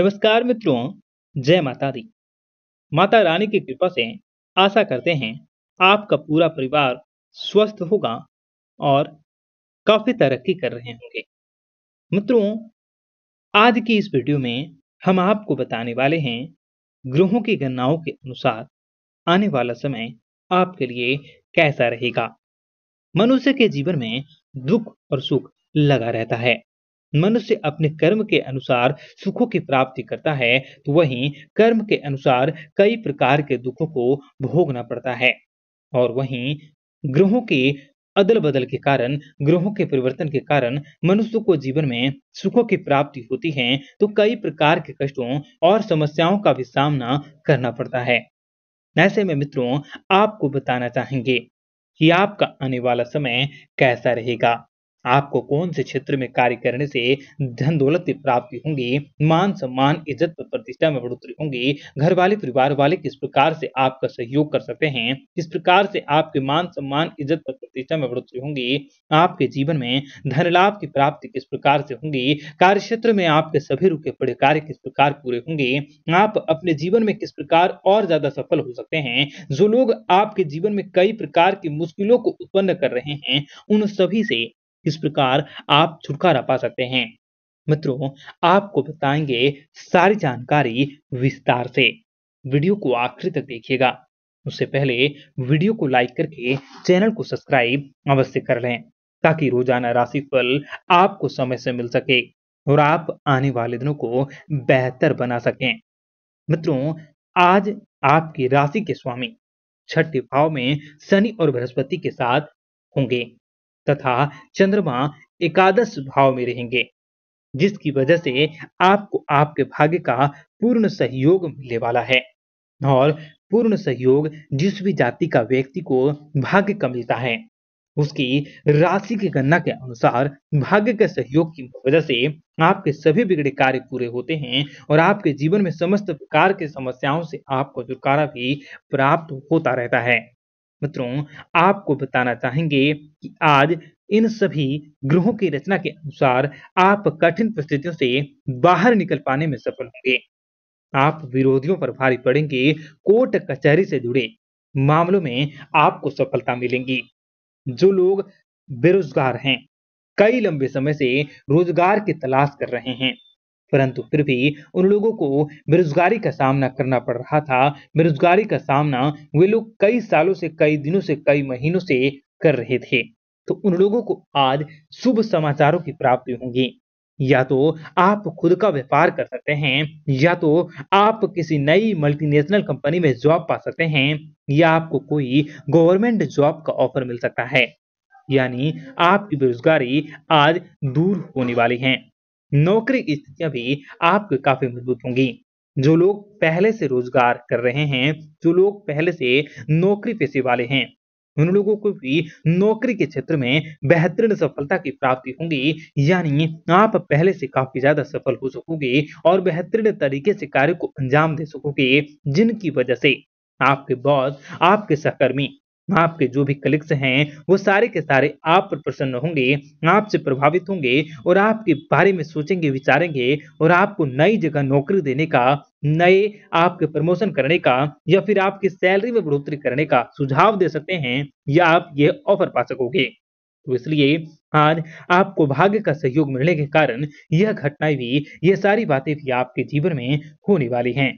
नमस्कार मित्रों जय माता दी माता रानी की कृपा से आशा करते हैं आपका पूरा परिवार स्वस्थ होगा और काफी तरक्की कर रहे होंगे मित्रों आज की इस वीडियो में हम आपको बताने वाले हैं ग्रहों की गणनाओं के अनुसार आने वाला समय आपके लिए कैसा रहेगा मनुष्य के जीवन में दुख और सुख लगा रहता है मनुष्य अपने कर्म के अनुसार सुखों की प्राप्ति करता है तो वहीं कर्म के अनुसार कई प्रकार के दुखों को भोगना पड़ता है और वहीं ग्रहों के अदल बदल के कारण ग्रहों के परिवर्तन के कारण मनुष्य को जीवन में सुखों की प्राप्ति होती है तो कई प्रकार के कष्टों और समस्याओं का भी सामना करना पड़ता है ऐसे में मित्रों आपको बताना चाहेंगे कि आपका आने वाला समय कैसा रहेगा आपको कौन से क्षेत्र में कार्य करने से धन दौलत की प्राप्ति होंगी मान सम्मान इज्जत पर प्रतिष्ठा में बढ़ोतरी होंगी घर वाले परिवार वाले किस प्रकार से आपका सहयोग कर सकते हैं किस प्रकार से आपके मान सम्मान इज्जत पर प्रतिष्ठा में बढ़ोतरी होंगी आपके जीवन में धन लाभ की प्राप्ति किस प्रकार से होंगी कार्य क्षेत्र में आपके सभी रुके पड़े कार्य किस प्रकार पूरे होंगे आप अपने जीवन में किस प्रकार और ज्यादा सफल हो सकते हैं जो लोग आपके जीवन में कई प्रकार की मुश्किलों को उत्पन्न कर रहे हैं उन सभी से इस प्रकार आप छुटकारा पा सकते हैं मित्रों आपको बताएंगे सारी जानकारी विस्तार से वीडियो को आखिर तक देखिएगा उससे पहले वीडियो को लाइक करके चैनल को सब्सक्राइब अवश्य कर लें ताकि रोजाना राशि फल आपको समय से मिल सके और आप आने वाले दिनों को बेहतर बना सकें मित्रों आज आपकी राशि के स्वामी छठे भाव में शनि और बृहस्पति के साथ होंगे तथा चंद्रमा एकादश भाव में रहेंगे जिसकी वजह से आपको आपके भाग्य का पूर्ण सहयोग मिलने वाला है और पूर्ण सहयोग जिस भी जाति का व्यक्ति को भाग्य का मिलता है उसकी राशि की गणना के अनुसार भाग्य के सहयोग की वजह से आपके सभी बिगड़े कार्य पूरे होते हैं और आपके जीवन में समस्त प्रकार के समस्याओं से आपको छुटकारा भी प्राप्त होता रहता है मित्रों आपको बताना चाहेंगे कि आज इन सभी ग्रहों की रचना के अनुसार आप कठिन परिस्थितियों से बाहर निकल पाने में सफल होंगे आप विरोधियों पर भारी पड़ेंगे कोर्ट कचहरी से जुड़े मामलों में आपको सफलता मिलेगी जो लोग बेरोजगार हैं कई लंबे समय से रोजगार की तलाश कर रहे हैं परंतु फिर भी उन लोगों को बेरोजगारी का सामना करना पड़ रहा था बेरोजगारी का सामना वे लोग कई सालों से कई दिनों से कई महीनों से कर रहे थे तो उन लोगों को आज शुभ समाचारों की प्राप्ति होगी या तो आप खुद का व्यापार कर सकते हैं या तो आप किसी नई मल्टीनेशनल कंपनी में जॉब पा सकते हैं या आपको कोई गवर्नमेंट जॉब का ऑफर मिल सकता है यानी आपकी बेरोजगारी आज दूर होने वाली है नौकरी की स्थितियां भी आपके काफी मजबूत होंगी जो लोग पहले से रोजगार कर रहे हैं जो लोग पहले से नौकरी पेशे वाले हैं उन लोगों को भी नौकरी के क्षेत्र में बेहतरीन सफलता की प्राप्ति होगी यानी आप पहले से काफी ज्यादा सफल हो सकोगे और बेहतरीन तरीके से कार्य को अंजाम दे सकोगे जिनकी वजह से आपके बॉस आपके सहकर्मी आपके जो भी कलिक्स हैं वो सारे के सारे आप पर प्रसन्न होंगे आपसे प्रभावित होंगे और आपके बारे में सोचेंगे विचारेंगे और आपको नई जगह नौकरी देने का नए आपके प्रमोशन करने का या फिर आपकी सैलरी में बढ़ोतरी करने का सुझाव दे सकते हैं या आप ये ऑफर पा सकोगे तो इसलिए आज आपको भाग्य का सहयोग मिलने के कारण यह घटनाएं भी ये सारी बातें भी आपके जीवन में होने वाली हैं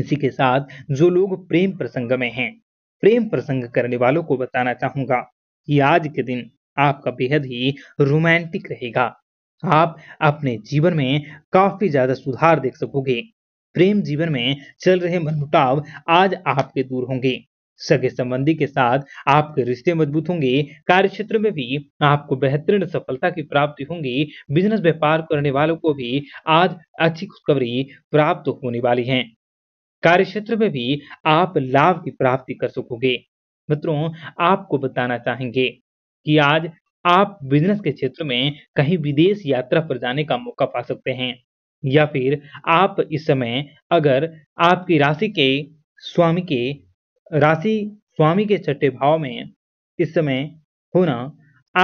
इसी के साथ जो लोग प्रेम प्रसंग में हैं प्रेम प्रसंग करने वालों को बताना चाहूंगा कि आज के दिन आपका बेहद ही रोमांटिक रहेगा आप अपने जीवन में काफी ज्यादा सुधार देख सकोगे प्रेम जीवन में चल रहे मनमुटाव आज आपके दूर होंगे सगे संबंधी के साथ आपके रिश्ते मजबूत होंगे कार्य क्षेत्र में भी आपको बेहतरीन सफलता की प्राप्ति होंगी बिजनेस व्यापार करने वालों को भी आज अच्छी खुशखबरी प्राप्त होने वाली है कार्य क्षेत्र में भी आप लाभ की प्राप्ति कर सकोगे मित्रों आपको बताना चाहेंगे कि आज आप बिजनेस के क्षेत्र में कहीं विदेश यात्रा पर जाने का मौका पा सकते हैं या फिर आप इस समय अगर आपकी राशि के स्वामी के राशि स्वामी के छठे भाव में इस समय होना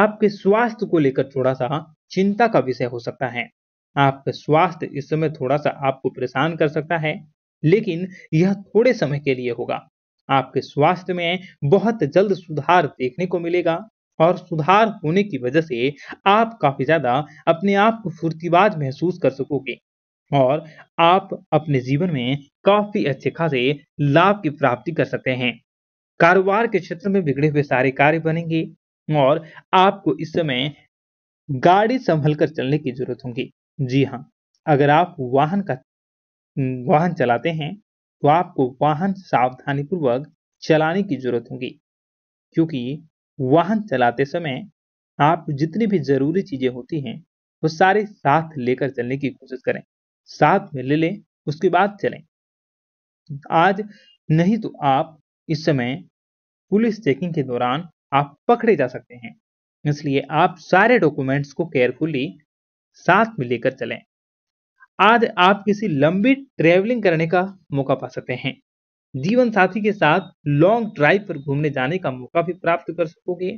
आपके स्वास्थ्य को लेकर थोड़ा सा चिंता का विषय हो सकता है आपका स्वास्थ्य इस समय थोड़ा सा आपको परेशान कर सकता है लेकिन यह थोड़े समय के लिए होगा आपके स्वास्थ्य में बहुत जल्द सुधार देखने को मिलेगा और सुधार होने की वजह से आप काफी ज्यादा अपने आप को फुर्तीबाज महसूस कर सकोगे और आप अपने जीवन में काफी अच्छे खासे लाभ की प्राप्ति कर सकते हैं कारोबार के क्षेत्र में बिगड़े हुए सारे कार्य बनेंगे और आपको इस समय गाड़ी संभल कर चलने की जरूरत होगी जी हाँ अगर आप वाहन का वाहन चलाते हैं तो आपको वाहन सावधानीपूर्वक चलाने की जरूरत होगी क्योंकि वाहन चलाते समय आप जितनी भी जरूरी चीजें होती हैं वो सारे साथ लेकर चलने की कोशिश करें साथ में ले लें उसके बाद चलें आज नहीं तो आप इस समय पुलिस चेकिंग के दौरान आप पकड़े जा सकते हैं इसलिए आप सारे डॉक्यूमेंट्स को केयरफुली साथ में लेकर चलें आज आप किसी लंबी ट्रेवलिंग करने का मौका पा सकते हैं जीवन साथी के साथ लॉन्ग ड्राइव पर घूमने जाने का मौका भी प्राप्त कर सकोगे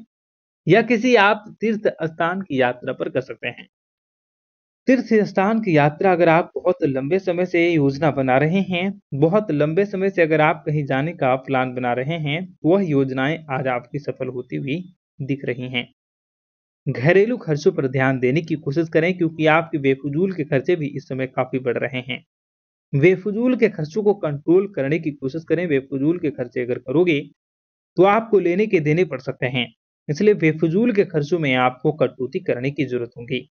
या किसी आप तीर्थ स्थान की यात्रा पर कर सकते हैं तीर्थ स्थान की यात्रा अगर आप बहुत लंबे समय से योजना बना रहे हैं बहुत लंबे समय से अगर आप कहीं जाने का प्लान बना रहे हैं वह योजनाएं आज आपकी सफल होती हुई दिख रही हैं घरेलू खर्चों पर ध्यान देने की कोशिश करें क्योंकि आपके बेफजूल के खर्चे भी इस समय काफी बढ़ रहे हैं बेफजूल के खर्चों को कंट्रोल करने की कोशिश करें बेफजूल के खर्चे अगर करोगे तो आपको लेने के देने पड़ सकते हैं इसलिए बेफजूल के खर्चों में आपको कटौती करने की जरूरत होगी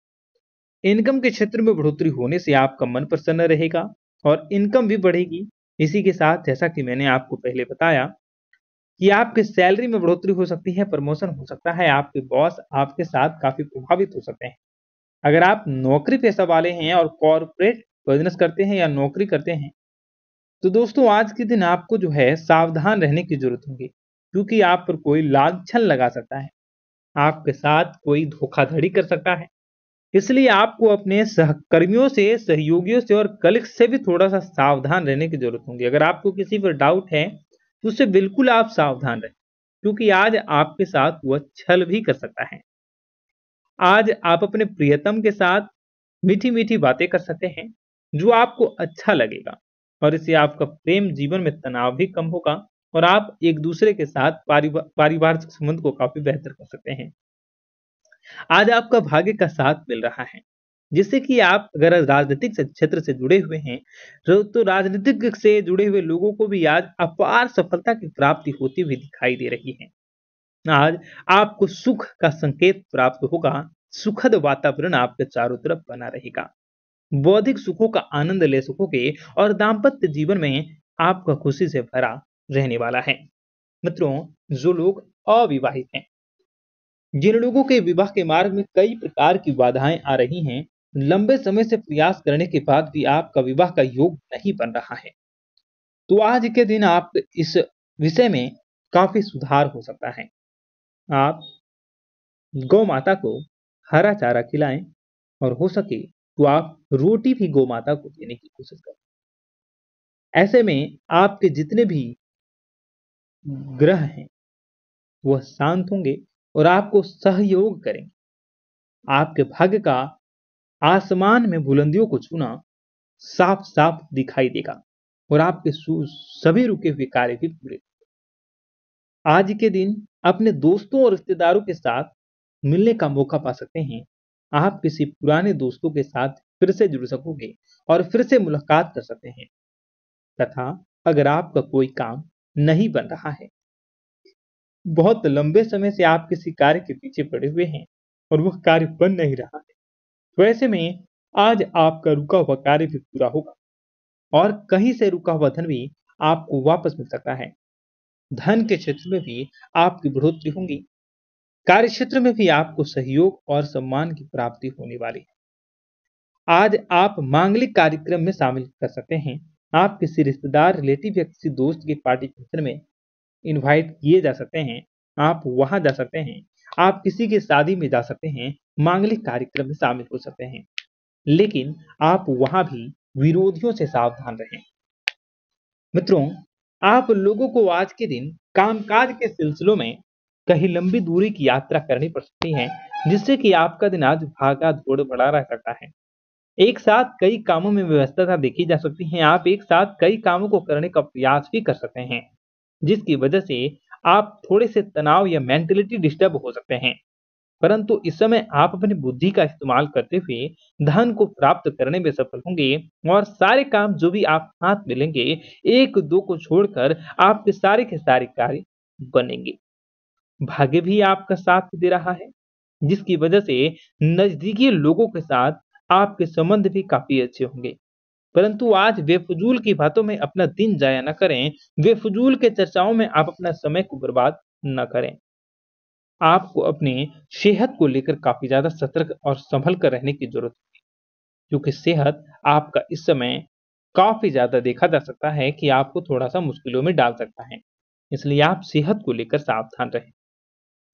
इनकम के क्षेत्र में बढ़ोतरी होने से आपका मन प्रसन्न रहेगा और इनकम भी बढ़ेगी इसी के साथ जैसा कि मैंने आपको पहले बताया कि आपके सैलरी में बढ़ोतरी हो सकती है प्रमोशन हो सकता है आपके बॉस आपके साथ काफी प्रभावित हो सकते हैं अगर आप नौकरी पैसा वाले हैं और कॉरपोरेट बिजनेस करते हैं या नौकरी करते हैं तो दोस्तों आज के दिन आपको जो है सावधान रहने की जरूरत होगी क्योंकि आप पर कोई लाछन लगा सकता है आपके साथ कोई धोखाधड़ी कर सकता है इसलिए आपको अपने सहकर्मियों से सहयोगियों से और कलिक्स से भी थोड़ा सा सावधान रहने की जरूरत होगी अगर आपको किसी पर डाउट है तो उससे बिल्कुल आप सावधान रहें क्योंकि आज आपके साथ वह छल भी कर सकता है आज आप अपने प्रियतम के साथ मीठी मीठी बातें कर सकते हैं जो आपको अच्छा लगेगा और इससे आपका प्रेम जीवन में तनाव भी कम होगा और आप एक दूसरे के साथ पारिवारिक संबंध को काफी बेहतर कर सकते हैं आज आपका भाग्य का साथ मिल रहा है जिससे कि आप अगर राजनीतिक क्षेत्र से जुड़े हुए हैं तो राजनीतिक से जुड़े हुए लोगों को भी आज अपार सफलता की प्राप्ति होती हुई दिखाई दे रही है आज आपको सुख का संकेत प्राप्त होगा सुखद वातावरण आपके चारों तरफ बना रहेगा बौद्धिक सुखों का आनंद ले सकोगे और दाम्पत्य जीवन में आपका खुशी से भरा रहने वाला है मित्रों जो लोग अविवाहित हैं जिन लोगों के विवाह के मार्ग में कई प्रकार की बाधाएं आ रही हैं लंबे समय से प्रयास करने के बाद भी आपका विवाह का योग नहीं बन रहा है तो आज के दिन आप इस विषय में काफी सुधार हो सकता है आप गौ माता को हरा चारा खिलाएं और हो सके तो आप रोटी भी गौ माता को देने की कोशिश करें ऐसे में आपके जितने भी ग्रह हैं वह शांत होंगे और आपको सहयोग करेंगे आपके भाग्य का आसमान में बुलंदियों को छूना साफ साफ दिखाई देगा और आपके सभी रुके हुए कार्य भी पूरे आज के दिन अपने दोस्तों और रिश्तेदारों के साथ मिलने का मौका पा सकते हैं आप किसी पुराने दोस्तों के साथ फिर से जुड़ सकोगे और फिर से मुलाकात कर सकते हैं तथा अगर आपका कोई काम नहीं बन रहा है बहुत लंबे समय से आप किसी कार्य के पीछे पड़े हुए हैं और वह कार्य बन नहीं रहा है वैसे तो में आज आपका रुका हुआ कार्य भी पूरा होगा और कहीं से रुका हुआ धन भी आपको वापस मिल सकता है धन के क्षेत्र में भी आपकी बढ़ोतरी होगी कार्य क्षेत्र में भी आपको सहयोग और सम्मान की प्राप्ति होने वाली है आज आप मांगलिक कार्यक्रम में शामिल कर सकते हैं आप किसी रिश्तेदार रिलेटिव या किसी दोस्त की पार्टी क्षेत्र में इनवाइट किए जा सकते हैं आप वहां जा सकते हैं आप किसी की शादी में जा सकते हैं मांगलिक कार्यक्रम में शामिल हो सकते हैं लेकिन आप वहां भी विरोधियों से सावधान रहें मित्रों आप लोगों को आज के दिन कामकाज के सिलसिलों में कहीं लंबी दूरी की यात्रा करनी पड़ सकती है जिससे कि आपका दिन आज भागा दौड़ बढ़ा रह सकता है एक साथ कई कामों में व्यवस्था देखी जा सकती है आप एक साथ कई कामों को करने का प्रयास भी कर सकते हैं जिसकी वजह से आप थोड़े से तनाव या मेंटेलिटी डिस्टर्ब हो सकते हैं परंतु इस समय आप अपनी बुद्धि का इस्तेमाल करते हुए धन को प्राप्त करने में सफल होंगे और सारे काम जो भी आप हाथ में लेंगे एक दो को छोड़कर आपके सारे के सारे कार्य बनेंगे भाग्य भी आपका साथ दे रहा है जिसकी वजह से नजदीकी लोगों के साथ आपके संबंध भी काफी अच्छे होंगे परंतु आज बेफजूल की बातों में अपना दिन जाया न करें बेफजूल के चर्चाओं में आप अपना समय को बर्बाद न करें आपको अपनी सेहत को लेकर काफी ज्यादा सतर्क और संभल कर रहने की जरूरत होगी क्योंकि सेहत आपका इस समय काफी ज्यादा देखा जा सकता है कि आपको थोड़ा सा मुश्किलों में डाल सकता है इसलिए आप सेहत को लेकर सावधान रहें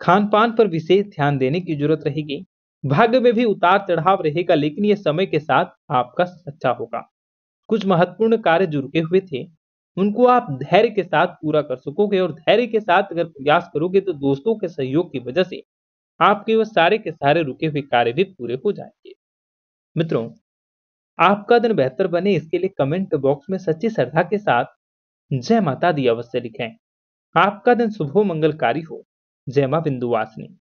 खान पान पर विशेष ध्यान देने की जरूरत रहेगी भाग्य में भी उतार चढ़ाव रहेगा लेकिन यह समय के साथ आपका अच्छा होगा कुछ महत्वपूर्ण कार्य जो रुके हुए थे उनको आप धैर्य के साथ पूरा कर सकोगे और धैर्य के साथ अगर प्रयास करोगे तो दोस्तों के सहयोग की वजह से आपके वो सारे के सारे रुके हुए कार्य भी पूरे हो जाएंगे मित्रों आपका दिन बेहतर बने इसके लिए कमेंट बॉक्स में सच्ची श्रद्धा के साथ जय माता दी अवश्य लिखें आपका दिन शुभ मंगलकारी हो जय मां बिंदुवासिनी